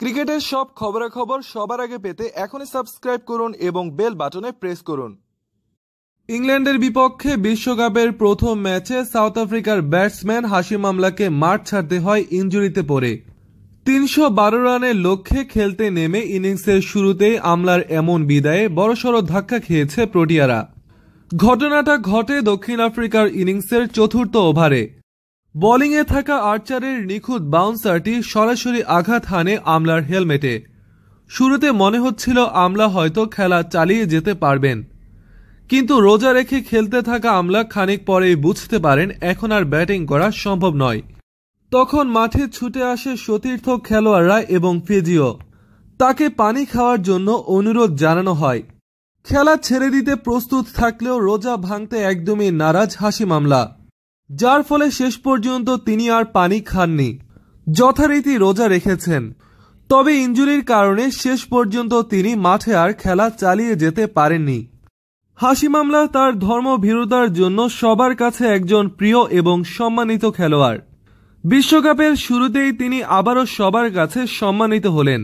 ক্রিকেটের সব খবরাখবর সবার আগে পেতে এখনই সাবস্ক্রাইব করুন এবং বেল বাটনে প্রেস করুন ইংল্যান্ডের বিপক্ষে বিশ্বকাপের প্রথম ম্যাচে সাউথ আফ্রিকার ব্যাটসম্যান হাশিম মামলাকে মাঠ ছাড়তে হয় ইঞ্জুরিতে পড়ে তিনশো বারো রানের লক্ষ্যে খেলতে নেমে ইনিংসের শুরুতেই আমলার এমন বিদায়ে বড়সড় ধাক্কা খেয়েছে প্রোটিয়ারা ঘটনাটা ঘটে দক্ষিণ আফ্রিকার ইনিংসের চতুর্থ ওভারে বোলিংয়ে থাকা আর্চারের নিখুঁত বাউন্সারটি সরাসরি আঘাত হানে আমলার হেলমেটে শুরুতে মনে হচ্ছিল আমলা হয়তো খেলা চালিয়ে যেতে পারবেন কিন্তু রোজা রেখে খেলতে থাকা আমলা খানিক পরেই বুঝতে পারেন এখন আর ব্যাটিং করা সম্ভব নয় তখন মাঠে ছুটে আসে সতীর্থ খেলোয়াড়রা এবং ফিজিও তাকে পানি খাওয়ার জন্য অনুরোধ জানানো হয় খেলা ছেড়ে দিতে প্রস্তুত থাকলেও রোজা ভাঙতে একদমই নারাজ হাসি মামলা যার ফলে শেষ পর্যন্ত তিনি আর পানি খাননি যথারীতি রোজা রেখেছেন তবে ইঞ্জুরির কারণে শেষ পর্যন্ত তিনি মাঠে আর খেলা চালিয়ে যেতে পারেননি হাসি মামলা তার ধর্মভীরতার জন্য সবার কাছে একজন প্রিয় এবং সম্মানিত খেলোয়াড় বিশ্বকাপের শুরুতেই তিনি আবারও সবার কাছে সম্মানিত হলেন